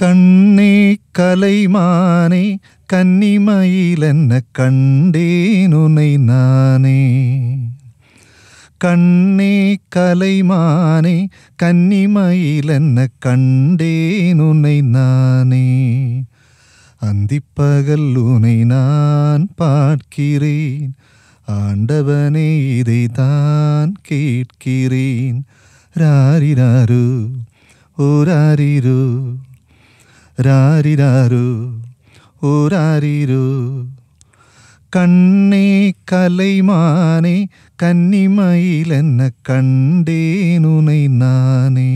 കണ്ണേ കലൈമാനേ കന്നിമയിലെന്നെ കണ്ടേനുനൈ നാനേ കണ്ണേ കലൈമാനേ കന്നിമയിലെന്നെ കണ്ടേനുനൈ നാനേ அந்திப்பகல் உனை நான் பார்க்கிறேன் ஆண்டவனே இதை தான் கேட்கிறேன் ராரிராரு ஓராரிரு രാരിരാരു ഊരാരിരു കണ്ണേ കലൈമാനെ കന്നിമയിലെന്ന കണ്ടേനു നാനേ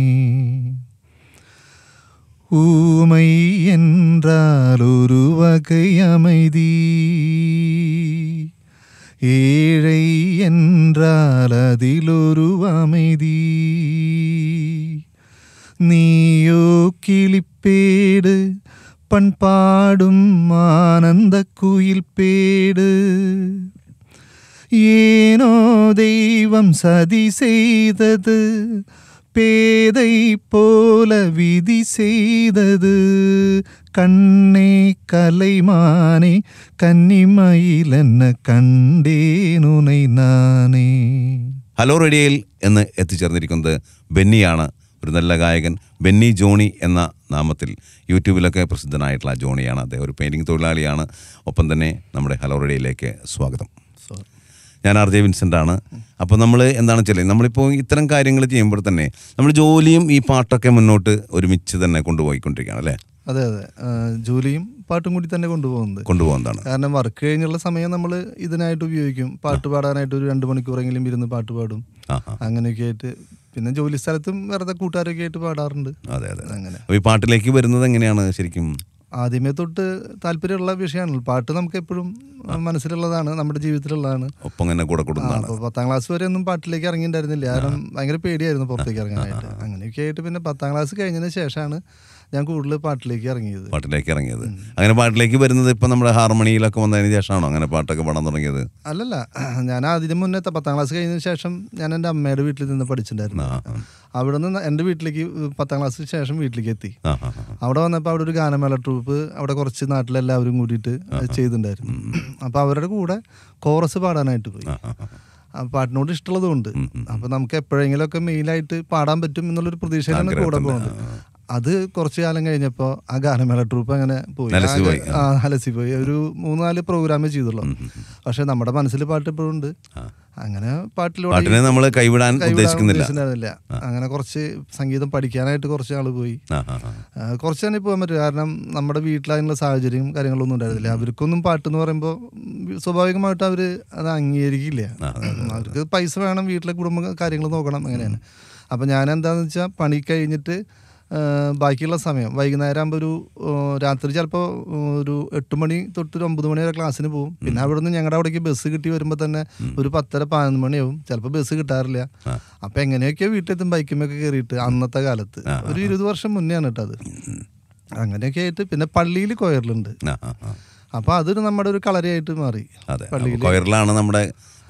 ഊമൈ என்றால் ஒரு ஏழை என்றால் அதிலொரு அமைதி നീയോ കിളിപ്പേട് പൺപാടും ആനന്ദക്കുയിൽപ്പേട് ஏனோ ഏനോ ദൈവം செய்தது பேதை போல விதி വിധി கண்ணே കണ്ണേ കന്നിമയിൽ എന്നെ കണ്ടേനുനൈ നാനേ ഹലോ റേഡിയയിൽ എന്ന് എത്തിച്ചേർന്നിരിക്കുന്നത് ബെന്നിയാണ് ഒരു നല്ല ഗായകൻ ബെന്നി ജോണി എന്ന നാമത്തിൽ യൂട്യൂബിലൊക്കെ പ്രസിദ്ധനായിട്ടുള്ള ജോണിയാണ് അദ്ദേഹം ഒരു പെയിൻറ്റിങ് തൊഴിലാളിയാണ് ഒപ്പം തന്നെ നമ്മുടെ ഹലോ സ്വാഗതം ഞാൻ ആർ ജെ ആണ് അപ്പോൾ നമ്മൾ എന്താണ് വെച്ചാൽ നമ്മളിപ്പോൾ ഇത്തരം കാര്യങ്ങൾ ചെയ്യുമ്പോൾ തന്നെ നമ്മൾ ജോലിയും ഈ പാട്ടൊക്കെ മുന്നോട്ട് ഒരുമിച്ച് തന്നെ കൊണ്ടുപോയിക്കൊണ്ടിരിക്കുകയാണ് അല്ലേ അതെ അതെ ജോലിയും പാട്ടും കൂടി തന്നെ കൊണ്ടുപോകുന്നത് കൊണ്ടുപോകുന്നതാണ് കാരണം വർക്ക് കഴിഞ്ഞുള്ള സമയം നമ്മൾ ഇതിനായിട്ട് ഉപയോഗിക്കും പാട്ട് പാടാനായിട്ട് ഒരു രണ്ട് മണിക്കൂറെങ്കിലും ഇരുന്ന് പാട്ട് പാടും അങ്ങനെയൊക്കെ ആയിട്ട് പിന്നെ ജോലി സ്ഥലത്തും വെറുതെ കൂട്ടുകാരൊക്കെ ആയിട്ട് പാടാറുണ്ട് അതെ അതെ അങ്ങനെ ഈ പാട്ടിലേക്ക് വരുന്നത് എങ്ങനെയാണ് ശരിക്കും ആദ്യമേ തൊട്ട് താല്പര്യമുള്ള വിഷയമാണ് പാട്ട് നമുക്ക് എപ്പോഴും മനസ്സിലുള്ളതാണ് നമ്മുടെ ജീവിതത്തിലുള്ളതാണ് ഒപ്പം കൂടെ പത്താം ക്ലാസ് വരെ ഒന്നും പാട്ടിലേക്ക് ഇറങ്ങിണ്ടായിരുന്നില്ല കാരണം ഭയങ്കര പേടിയായിരുന്നു പുറത്തേക്ക് ഇറങ്ങാനായിട്ട് അങ്ങനെയൊക്കെ ആയിട്ട് പിന്നെ പത്താം ക്ലാസ് കഴിഞ്ഞതിന് ശേഷമാണ് ഞാൻ കൂടുതൽ പാട്ടിലേക്ക് ഇറങ്ങിയത് പാട്ടിലേക്ക് ഇറങ്ങിയത് അങ്ങനെ പാട്ടിലേക്ക് വരുന്നത് ഇപ്പൊ നമ്മുടെ ഹാർമണിയിലൊക്കെ വന്നതിന് ശേഷമാണോ അങ്ങനെ പാട്ടൊക്കെ പാടാൻ തുടങ്ങിയത് അല്ലല്ല ഞാൻ ആദ്യം മുന്നേ പത്താം ക്ലാസ് കഴിഞ്ഞതിന് ശേഷം ഞാൻ എൻ്റെ അമ്മയുടെ വീട്ടിൽ നിന്ന് പഠിച്ചിട്ടുണ്ടായിരുന്നു അവിടെ നിന്ന് എൻ്റെ വീട്ടിലേക്ക് പത്താം ക്ലാസ് ശേഷം വീട്ടിലേക്ക് എത്തി അവിടെ വന്നപ്പോൾ അവിടെ ഒരു ഗാനമേള ട്രൂപ്പ് അവിടെ കുറച്ച് നാട്ടിലെല്ലാവരും കൂടിയിട്ട് ചെയ്തിട്ടുണ്ടായിരുന്നു അപ്പോൾ അവരുടെ കൂടെ കോറസ് പാടാനായിട്ട് പോയി പാട്ടിനോട് ഇഷ്ടമുള്ളതുകൊണ്ട് അപ്പൊ നമുക്ക് എപ്പോഴെങ്കിലും ഒക്കെ മെയിൻ ആയിട്ട് പാടാൻ പറ്റും എന്നുള്ളൊരു പ്രതീക്ഷയിലാണ് കൂടെ പോകുന്നത് അത് കുറച്ചു കാലം കഴിഞ്ഞപ്പോൾ ആ ഗാനമേള ട്രൂപ്പ് അങ്ങനെ പോയി അലസി പോയി ഒരു മൂന്നാല് പ്രോഗ്രാമേ ചെയ്തുള്ളൂ പക്ഷെ നമ്മുടെ മനസ്സിൽ പാട്ട് ഇപ്പോഴും ഉണ്ട് അങ്ങനെ പാട്ടിലൂടെ നമ്മൾ കൈവിടാൻ ഉദ്ദേശിക്കുന്നില്ല അങ്ങനെ കുറച്ച് സംഗീതം പഠിക്കാനായിട്ട് കുറച്ച് ആള് പോയി കുറച്ച് തന്നെ പോകാൻ പറ്റും കാരണം നമ്മുടെ വീട്ടിലതിനുള്ള സാഹചര്യം കാര്യങ്ങളൊന്നും ഉണ്ടായിരുന്നില്ല അവർക്കൊന്നും പാട്ട് എന്ന് പറയുമ്പോൾ സ്വാഭാവികമായിട്ട് അവർ അത് അംഗീകരിക്കില്ല അവർക്ക് പൈസ വേണം വീട്ടിലെ കുടുംബ കാര്യങ്ങൾ നോക്കണം അങ്ങനെയാണ് അപ്പൊ ഞാൻ എന്താന്ന് വെച്ചാൽ പണി കഴിഞ്ഞിട്ട് ബാക്കിയുള്ള സമയം വൈകുന്നേരം ആകുമ്പോൾ ഒരു രാത്രി ചിലപ്പോൾ ഒരു എട്ട് മണി തൊട്ട് ഒരു ഒമ്പത് മണി വരെ ക്ലാസ്സിന് പോകും പിന്നെ അവിടെ നിന്ന് ഞങ്ങളുടെ അവിടേക്ക് ബസ് കിട്ടി വരുമ്പോൾ തന്നെ ഒരു പത്തര പതിനൊന്ന് മണിയാവും ചിലപ്പോൾ ബസ് കിട്ടാറില്ല അപ്പൊ എങ്ങനെയൊക്കെ വീട്ടിലെത്തും ബൈക്കുമൊക്കെ കയറിയിട്ട് അന്നത്തെ കാലത്ത് ഒരു ഇരുപത് വർഷം മുന്നെയാണ് കേട്ടോ അത് അങ്ങനെയൊക്കെ ആയിട്ട് പിന്നെ പള്ളിയിൽ കൊയറിലുണ്ട് അപ്പൊ അതൊരു നമ്മുടെ ഒരു കളരിയായിട്ട് മാറി കൊയറിലാണ് നമ്മുടെ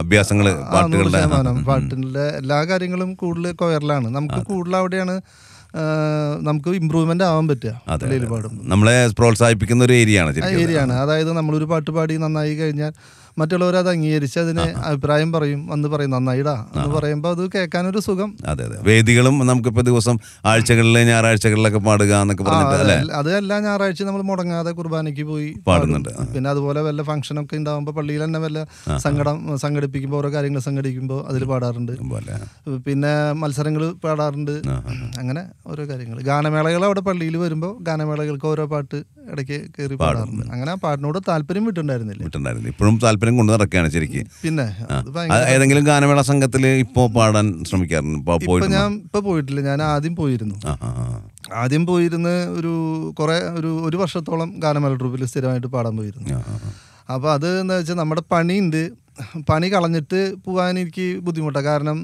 അഭ്യാസങ്ങൾ പാട്ടിന്റെ എല്ലാ കാര്യങ്ങളും കൂടുതൽ കൊയറിലാണ് നമുക്ക് കൂടുതൽ അവിടെയാണ് നമുക്ക് ഇമ്പ്രൂവ്മെന്റ് ആവാൻ പറ്റുക നമ്മളെ പ്രോത്സാഹിപ്പിക്കുന്ന ഒരു ഏരിയ ആണ് അതായത് നമ്മളൊരു പാട്ട് പാടി നന്നായി കഴിഞ്ഞാൽ മറ്റുള്ളവർ അത് അംഗീകരിച്ച് അതിന് അഭിപ്രായം പറയും എന്ന് പറയും നന്നായിടാ എന്ന് പറയുമ്പോൾ അത് കേൾക്കാനൊരു സുഖം അതെ അതെ വേദികളും നമുക്കിപ്പോൾ ദിവസം ആഴ്ചകളിൽ ഞായറാഴ്ചകളിലൊക്കെ പാടുക എന്നൊക്കെ പറഞ്ഞിട്ട് അത് എല്ലാ ഞായറാഴ്ച നമ്മൾ മുടങ്ങാതെ കുർബാനയ്ക്ക് പോയി പാടുന്നുണ്ട് പിന്നെ അതുപോലെ വല്ല ഫംഗ്ഷനൊക്കെ ഉണ്ടാകുമ്പോൾ പള്ളിയിൽ തന്നെ വല്ല സങ്കടം സംഘടിപ്പിക്കുമ്പോൾ ഓരോ കാര്യങ്ങൾ സംഘടിപ്പിക്കുമ്പോൾ അതിൽ പാടാറുണ്ട് പിന്നെ മത്സരങ്ങൾ പാടാറുണ്ട് അങ്ങനെ ഓരോ കാര്യങ്ങൾ ഗാനമേളകൾ അവിടെ പള്ളിയിൽ വരുമ്പോൾ ഗാനമേളകൾക്ക് ഓരോ പാട്ട് ഇടയ്ക്ക് കയറി പാടാറുണ്ട് അങ്ങനെ ആ പാട്ടിനോട് താല്പര്യം വിട്ടുണ്ടായിരുന്നില്ല ഇപ്പോഴും താല്പര്യം കൊണ്ടു നടക്കുകയാണ് ശരിക്കും പിന്നെ ഏതെങ്കിലും ഗാനമേള സംഘത്തില് ഇപ്പോ പാടാൻ ശ്രമിക്കാറുണ്ട് ഞാൻ ഇപ്പൊ പോയിട്ടില്ല ഞാൻ ആദ്യം പോയിരുന്നു ആദ്യം പോയിരുന്ന് ഒരു കുറെ ഒരു ഒരു വർഷത്തോളം ഗാനമേള ട്രൂപ്പിൽ സ്ഥിരമായിട്ട് പാടാൻ പോയിരുന്നു അപ്പോൾ അത് എന്താ വെച്ചാൽ നമ്മുടെ പണിയുണ്ട് പണി കളഞ്ഞിട്ട് പോകാൻ എനിക്ക് ബുദ്ധിമുട്ടാണ് കാരണം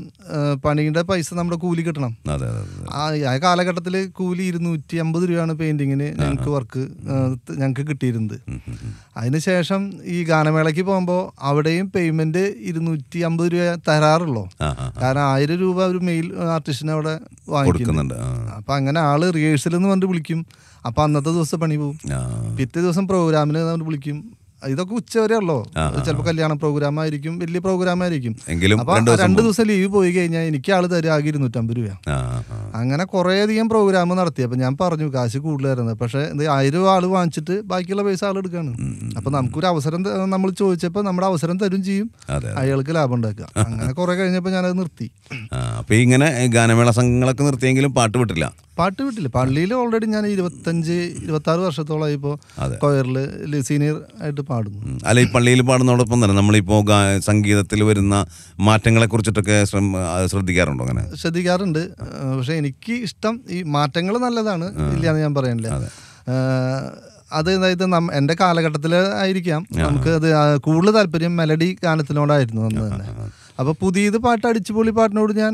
പണിയുടെ പൈസ നമ്മുടെ കൂലി കിട്ടണം ആ കാലഘട്ടത്തിൽ കൂലി ഇരുന്നൂറ്റി അമ്പത് രൂപയാണ് പെയിന്റിങ്ങിന് ഞങ്ങൾക്ക് വർക്ക് ഞങ്ങൾക്ക് കിട്ടിയിരുന്നത് അതിനുശേഷം ഈ ഗാനമേളയ്ക്ക് പോകുമ്പോൾ അവിടെയും പേയ്മെന്റ് ഇരുന്നൂറ്റി അമ്പത് രൂപ തരാറുള്ളൂ കാരണം ആയിരം രൂപ ഒരു മെയിൽ ആർട്ടിസ്റ്റിന് അവിടെ വാങ്ങിക്കുന്നുണ്ട് അപ്പൊ അങ്ങനെ ആള് റിഹേഴ്സൽ എന്ന് പറഞ്ഞിട്ട് വിളിക്കും അപ്പൊ അന്നത്തെ ദിവസം പണി പോകും പിറ്റേ ദിവസം പ്രോഗ്രാമിന് വിളിക്കും ഇതൊക്കെ ഉച്ചവരെ ഉള്ളോ ചിലപ്പോൾ കല്യാണ പ്രോഗ്രാം ആയിരിക്കും വലിയ പ്രോഗ്രാം ആയിരിക്കും എങ്കിലും അപ്പൊ രണ്ടു ദിവസം ലീവ് പോയി കഴിഞ്ഞാൽ എനിക്ക് ആള് തരും ആകെ ഇരുന്നൂറ്റമ്പത് രൂപ അങ്ങനെ കുറെ അധികം പ്രോഗ്രാം നടത്തി അപ്പൊ ഞാൻ പറഞ്ഞു കാശ് കൂടുതലായിരുന്നു പക്ഷെ എന്ത് ആയിരം ആള് വാങ്ങിച്ചിട്ട് ബാക്കിയുള്ള പൈസ ആൾ എടുക്കാണ് അപ്പൊ നമുക്കൊരു അവസരം നമ്മൾ ചോദിച്ചപ്പോൾ നമ്മുടെ അവസരം തരും ചെയ്യും അയാൾക്ക് ലാഭം ഉണ്ടാക്കുക അങ്ങനെ കുറെ കഴിഞ്ഞപ്പോൾ ഞാനത് നിർത്തി അപ്പൊ ഇങ്ങനെ ഗാനമേള സംഘങ്ങളൊക്കെ നിർത്തിയെങ്കിലും പാട്ട് വിട്ടില്ല പാട്ട് വിട്ടില്ല പള്ളിയിൽ ഓൾറെഡി ഞാൻ ഇരുപത്തഞ്ച് ഇരുപത്തി ആറ് വർഷത്തോളമായി ഇപ്പോൾ കൊയറിൽ സീനിയർ ആയിട്ട് പാടുന്നു അല്ല ഈ പള്ളിയിൽ പാടുന്നതോടൊപ്പം തന്നെ നമ്മളിപ്പോ സംഗീതത്തിൽ വരുന്ന മാറ്റങ്ങളെ കുറിച്ചിട്ടൊക്കെ ശ്രദ്ധിക്കാറുണ്ടോ അങ്ങനെ ശ്രദ്ധിക്കാറുണ്ട് പക്ഷെ എനിക്ക് ഇഷ്ടം ഈ മാറ്റങ്ങൾ നല്ലതാണ് ഇല്ലയെന്ന് ഞാൻ പറയുന്നില്ല അത് അതായത് നം എൻ്റെ കാലഘട്ടത്തിൽ ആയിരിക്കാം നമുക്ക് അത് കൂടുതൽ താല്പര്യം മെലഡി ഗാനത്തിനോടായിരുന്നു അന്ന് തന്നെ അപ്പൊ പുതിയത് പാട്ട് അടിച്ചുപൊളി പാട്ടിനോട് ഞാൻ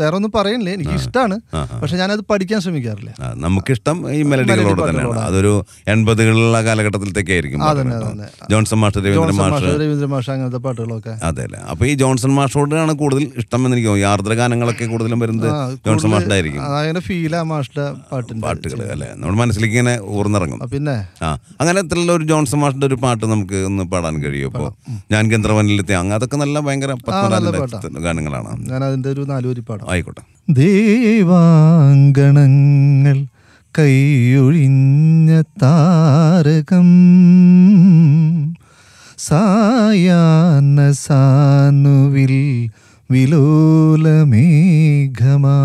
വേറെ ഒന്നും പറയണില്ല എനിക്ക് ഇഷ്ടമാണ് പക്ഷെ ഞാനത് പഠിക്കാൻ ശ്രമിക്കാറില്ല നമുക്കിഷ്ടം ഈ മെലഡികളോട് തന്നെയാണ് അതൊരു എൺപതുകളിലുള്ള കാലഘട്ടത്തിലേക്ക് ആയിരിക്കും ജോൺസൺ മാഷ് രവീന്ദ്രൻ മാഷ് രവീന്ദ്രൻ മാഷ് അങ്ങനത്തെ പാട്ടുകളൊക്കെ അതെ അല്ലെ അപ്പൊ ഈ ജോൺസൺ മാഷോടാണ് കൂടുതൽ ഇഷ്ടം എന്ന് എനിക്ക് തോന്നുന്നു ആർദ്ര ഗാനങ്ങളൊക്കെ കൂടുതലും വരുന്നത് ജോൺസൺ മാഷിന്റെ അങ്ങനെ ഫീൽ ആ മാഷിന്റെ പാട്ടുകൾ അല്ലെ നമ്മുടെ മനസ്സിലേക്ക് ഇങ്ങനെ ഊർന്നിറങ്ങും പിന്നെ ആ അങ്ങനെ ഒരു ജോൺസൺ മാഷിന്റെ ഒരു പാട്ട് നമുക്ക് ഒന്ന് പാടാൻ കഴിയും അപ്പൊ ഞാൻ ഗന്ധർവനിലെത്തി അങ്ങ് അതൊക്കെ നല്ല ഭയങ്കര ഗാനങ്ങളാണ് ഞാൻ അതിന്റെ ഒരു പാടാം ആയിക്കോട്ടെ ദേവാങ്കണങ്ങൾ കൈയൊഴിഞ്ഞ താരകം സായാന സാനുവിൽ വിലോലമേഘമാ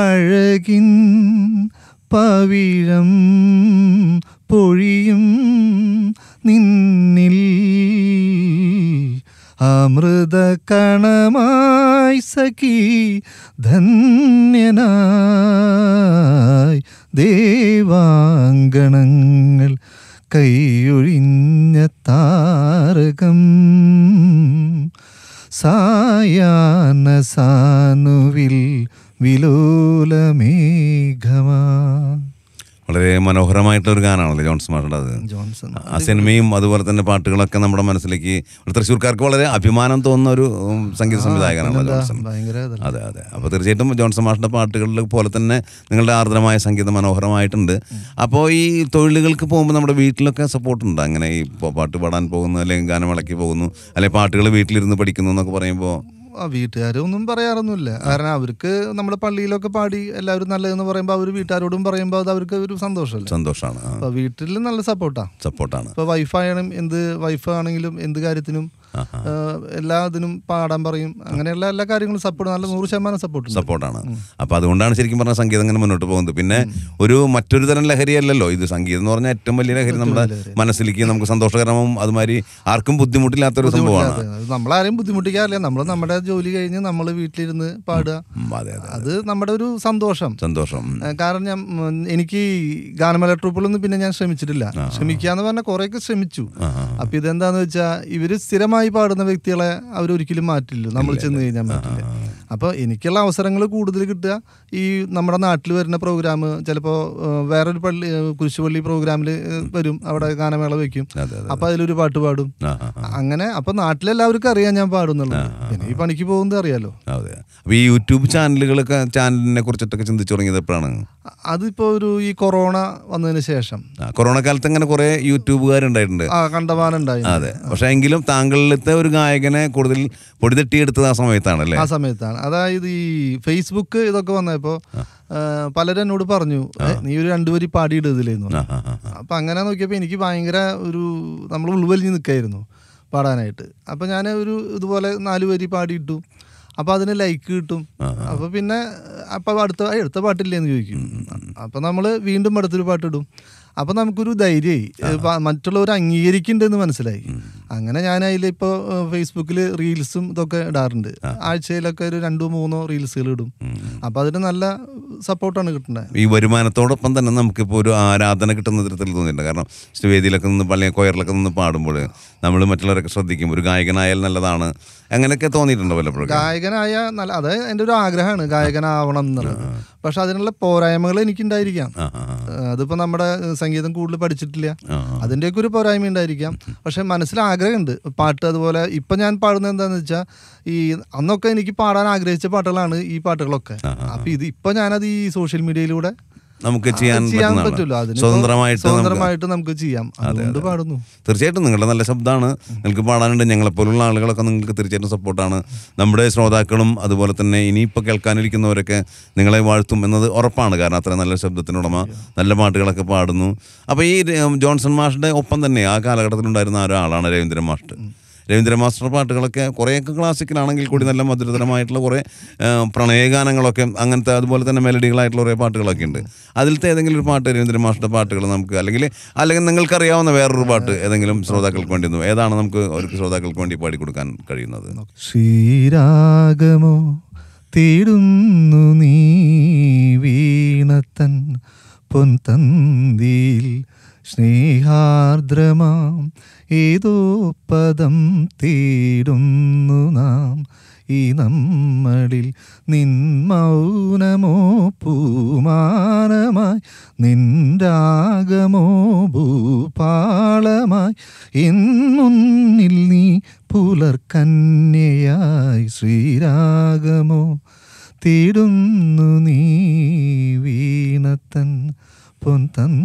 അഴകിൻ പവിഴം പൊഴിയും നിന്ന അമൃത അമൃതകണമായി സഖി ധന്യനായി ദേവാങ്കണങ്ങൾ കൈയൊഴിഞ്ഞ താരകം സായാനസാനുവിൽ വിലോലമേഘമാ വളരെ മനോഹരമായിട്ടുള്ള ഒരു ഗാനാണല്ലോ ജോൺസൺ മാഷുടെ അത് ജോൺസൺ ആ സിനിമയും അതുപോലെ തന്നെ പാട്ടുകളൊക്കെ നമ്മുടെ മനസ്സിലേക്ക് തൃശ്ശൂർക്കാർക്ക് വളരെ അഭിമാനം തോന്നുന്ന ഒരു സംഗീത സംവിധായകനാണല്ലോ ജോൺസൺ അതെ അതെ അപ്പോൾ തീർച്ചയായിട്ടും ജോൺസൺ മാഷിന്റെ പാട്ടുകളിൽ പോലെ തന്നെ നിങ്ങളുടെ ആർദ്രമായ സംഗീതം മനോഹരമായിട്ടുണ്ട് അപ്പോൾ ഈ തൊഴിലുകൾക്ക് പോകുമ്പോൾ നമ്മുടെ വീട്ടിലൊക്കെ സപ്പോർട്ട് ഉണ്ട് അങ്ങനെ ഈ പാട്ട് പാടാൻ പോകുന്നു അല്ലെങ്കിൽ ഗാനം ഗാനമിളക്കി പോകുന്നു അല്ലെങ്കിൽ പാട്ടുകൾ വീട്ടിലിരുന്ന് പഠിക്കുന്നു എന്നൊക്കെ പറയുമ്പോൾ വീട്ടുകാരൊന്നും പറയാറൊന്നുമില്ല കാരണം അവർക്ക് നമ്മുടെ പള്ളിയിലൊക്കെ പാടി എല്ലാവരും നല്ലതെന്ന് പറയുമ്പോൾ അവർ വീട്ടുകാരോടും പറയുമ്പോൾ അത് അവർക്ക് ഒരു സന്തോഷമല്ലേ സന്തോഷമാണ് വീട്ടിൽ നല്ല സപ്പോർട്ടാണ് സപ്പോർട്ടാണ് ഇപ്പൊ വൈഫായാലും എന്ത് വൈഫാണെങ്കിലും എന്ത് കാര്യത്തിനും എല്ലാ ഇതിനും പാടാൻ പറയും അങ്ങനെയുള്ള എല്ലാ കാര്യങ്ങളും സപ്പോർട്ട് നല്ല നൂറ് ശതമാനം സപ്പോർട്ട് സപ്പോർട്ടാണ് അപ്പൊ അതുകൊണ്ടാണ് ശരിക്കും പറഞ്ഞ സംഗീതം അങ്ങനെ മുന്നോട്ട് പോകുന്നത് പിന്നെ ഒരു മറ്റൊരു തരം ലഹരിയല്ലല്ലോ ഇത് സംഗീതം എന്ന് പറഞ്ഞാൽ ഏറ്റവും വലിയ ലഹരി നമ്മുടെ മനസ്സിലേക്ക് നമുക്ക് സന്തോഷകരവും അതുമാതിരി ആർക്കും ബുദ്ധിമുട്ടില്ലാത്തൊരു സംഭവമാണ് നമ്മളാരെയും ബുദ്ധിമുട്ടിക്കാറില്ല നമ്മൾ നമ്മുടെ ജോലി കഴിഞ്ഞ് നമ്മൾ വീട്ടിലിരുന്ന് പാടുക അത് നമ്മുടെ ഒരു സന്തോഷം സന്തോഷം കാരണം ഞാൻ എനിക്ക് ഗാനമേള ട്രൂപ്പിലൊന്നും പിന്നെ ഞാൻ ശ്രമിച്ചിട്ടില്ല ശ്രമിക്കാന്ന് പറഞ്ഞാൽ കുറേയൊക്കെ ശ്രമിച്ചു അപ്പൊ ഇതെന്താന്ന് വെച്ചാൽ ഇവര് സ്ഥിരമായി പാടുന്ന വ്യക്തികളെ അവരൊരിക്കലും മാറ്റില്ല നമ്മൾ ചെന്ന് കഴിഞ്ഞാൽ മാറ്റില്ല അപ്പോൾ എനിക്കുള്ള അവസരങ്ങൾ കൂടുതൽ കിട്ടുക ഈ നമ്മുടെ നാട്ടിൽ വരുന്ന പ്രോഗ്രാം ചിലപ്പോൾ വേറൊരു പള്ളി കുരിശുപള്ളി പ്രോഗ്രാമിൽ വരും അവിടെ ഗാനമേള വയ്ക്കും അപ്പോൾ അതിലൊരു പാട്ട് പാടും അങ്ങനെ അപ്പോൾ നാട്ടിലെല്ലാവർക്കും അറിയാം ഞാൻ പാടുന്നുള്ളൂ പിന്നെ ഈ പണിക്ക് പോകുന്നത് അറിയാലോ അതെ അപ്പോൾ ഈ യൂട്യൂബ് ചാനലുകളൊക്കെ ചാനലിനെ കുറിച്ചിട്ടൊക്കെ ചിന്തിച്ചു തുടങ്ങിയത് എപ്പോഴാണ് അതിപ്പോ ഒരു ഈ കൊറോണ വന്നതിന് ശേഷം കൊറോണ കാലത്ത് ഇങ്ങനെ കുറെ യൂട്യൂബുകാരുണ്ടായിട്ടുണ്ട് ഉണ്ടായി അതെ പക്ഷേ എങ്കിലും താങ്കളിലത്തെ ഒരു ഗായകനെ കൂടുതൽ പൊടിതെട്ടിയെടുത്തത് ആ സമയത്താണ് അല്ലേ ആ സമയത്താണ് അതായത് ഈ ഫേസ്ബുക്ക് ഇതൊക്കെ വന്നപ്പോൾ പലരും എന്നോട് പറഞ്ഞു നീ ഒരു രണ്ടുപേരി എന്ന് പറഞ്ഞു അപ്പൊ അങ്ങനെ നോക്കിയപ്പോൾ എനിക്ക് ഭയങ്കര ഒരു നമ്മൾ ഉൾവലിഞ്ഞ് നിൽക്കായിരുന്നു പാടാനായിട്ട് അപ്പൊ ഞാൻ ഒരു ഇതുപോലെ നാല് വരി പാടിയിട്ടു അപ്പോൾ അതിന് ലൈക്ക് കിട്ടും അപ്പോൾ പിന്നെ അപ്പോൾ അടുത്ത അടുത്ത പാട്ടില്ലേന്ന് ചോദിക്കും അപ്പോൾ നമ്മൾ വീണ്ടും അടുത്തൊരു പാട്ടിടും അപ്പോൾ നമുക്കൊരു ധൈര്യമായി മറ്റുള്ളവർ അംഗീകരിക്കുന്നുണ്ടെന്ന് മനസ്സിലായി അങ്ങനെ ഞാൻ അതിൽ ഇപ്പൊ ഫേസ്ബുക്കിൽ റീൽസും ഇതൊക്കെ ഇടാറുണ്ട് ആഴ്ചയിലൊക്കെ ഒരു രണ്ടോ മൂന്നോ റീൽസുകൾ ഇടും അപ്പോൾ അതിന് നല്ല സപ്പോർട്ടാണ് കിട്ടുന്നത് ഈ വരുമാനത്തോടൊപ്പം തന്നെ നമുക്കിപ്പോ ഒരു ആരാധന കിട്ടുന്ന തരത്തിൽ തോന്നിയിട്ടുണ്ട് കാരണം വേദിയിലൊക്കെ നിന്ന് പള്ളിയെ കൊയറിലൊക്കെ നിന്ന് പാടുമ്പോൾ നമ്മൾ മറ്റുള്ളവരൊക്കെ ശ്രദ്ധിക്കും ഒരു ഗായകനായാൽ നല്ലതാണ് അങ്ങനെയൊക്കെ തോന്നിയിട്ടുണ്ടോ വല്ലപ്പോഴും ഗായകനായ നല്ല അത് എൻ്റെ ഒരു ആഗ്രഹമാണ് ഗായകനാവണം എന്നുള്ളത് പക്ഷെ അതിനുള്ള പോരായ്മകൾ എനിക്കുണ്ടായിരിക്കാം അതിപ്പോൾ നമ്മുടെ സംഗീതം കൂടുതൽ പഠിച്ചിട്ടില്ല അതിൻ്റെയൊക്കെ ഒരു പോരായ്മ ഉണ്ടായിരിക്കാം പക്ഷെ മനസ്സിൽ ആഗ്രഹമുണ്ട് പാട്ട് അതുപോലെ ഇപ്പം ഞാൻ പാടുന്നത് എന്താണെന്ന് വെച്ചാൽ ഈ അന്നൊക്കെ എനിക്ക് പാടാൻ ആഗ്രഹിച്ച പാട്ടുകളാണ് ഈ പാട്ടുകളൊക്കെ അപ്പം ഇത് ഇപ്പം ഞാനത് ഈ സോഷ്യൽ മീഡിയയിലൂടെ നമുക്ക് ചെയ്യാൻ പറ്റുന്നതാണ് സ്വതന്ത്രമായിട്ട് സ്വതന്ത്രമായിട്ട് നമുക്ക് ചെയ്യാം അതുകൊണ്ട് പാടുന്നു തീർച്ചയായിട്ടും നിങ്ങളുടെ നല്ല ശബ്ദമാണ് നിങ്ങൾക്ക് പാടാനുണ്ട് ഞങ്ങളെ പോലുള്ള ആളുകളൊക്കെ നിങ്ങൾക്ക് തീർച്ചയായിട്ടും സപ്പോർട്ടാണ് നമ്മുടെ ശ്രോതാക്കളും അതുപോലെ തന്നെ ഇനിയിപ്പോൾ കേൾക്കാനിരിക്കുന്നവരൊക്കെ നിങ്ങളെ വാഴ്ത്തും എന്നത് ഉറപ്പാണ് കാരണം അത്ര നല്ല ശബ്ദത്തിനുടമ നല്ല പാട്ടുകളൊക്കെ പാടുന്നു അപ്പോൾ ഈ ജോൺസൺ മാഷിൻ്റെ ഒപ്പം തന്നെ ആ കാലഘട്ടത്തിലുണ്ടായിരുന്ന ഒരാളാണ് രവീന്ദ്രൻ മാഷ്ട് രവീന്ദ്ര മാസ്റ്റർ പാട്ടുകളൊക്കെ കുറേയൊക്കെ ക്ലാസിക്കലാണെങ്കിൽ കൂടി നല്ല മധുരതരമായിട്ടുള്ള കുറേ പ്രണയഗാനങ്ങളൊക്കെ അങ്ങനത്തെ അതുപോലെ തന്നെ മെലഡികളായിട്ടുള്ള കുറേ പാട്ടുകളൊക്കെ ഉണ്ട് അതിലത്തെ ഏതെങ്കിലും ഒരു പാട്ട് രവീന്ദ്ര മാസ്റ്റർ പാട്ടുകൾ നമുക്ക് അല്ലെങ്കിൽ അല്ലെങ്കിൽ നിങ്ങൾക്ക് അറിയാവുന്ന വേറൊരു പാട്ട് ഏതെങ്കിലും ശ്രോതാക്കൾക്ക് വേണ്ടി ഏതാണ് നമുക്ക് അവർക്ക് ശ്രോതാക്കൾക്ക് വേണ്ടി പാടിക്കൊടുക്കാൻ കഴിയുന്നത് ശ്രീരാഗമോ തേടുന്നു നീ വീണത്തൻ പൊൻതന്തിയിൽ സ്നേഹാർദ്രമാം ഏതോ പദം തേടുന്നു നാം ഈ നമ്മളിൽ നിൻ മൗനമോ പൂമാനമായി നിൻരാഗമോ ഭൂപാളമായി എൻ മുന്നിൽ നീ പുലർക്കന്യായി ശ്രീരാഗമോ തേടുന്നു നീ വീണത്തൻ പൊൻ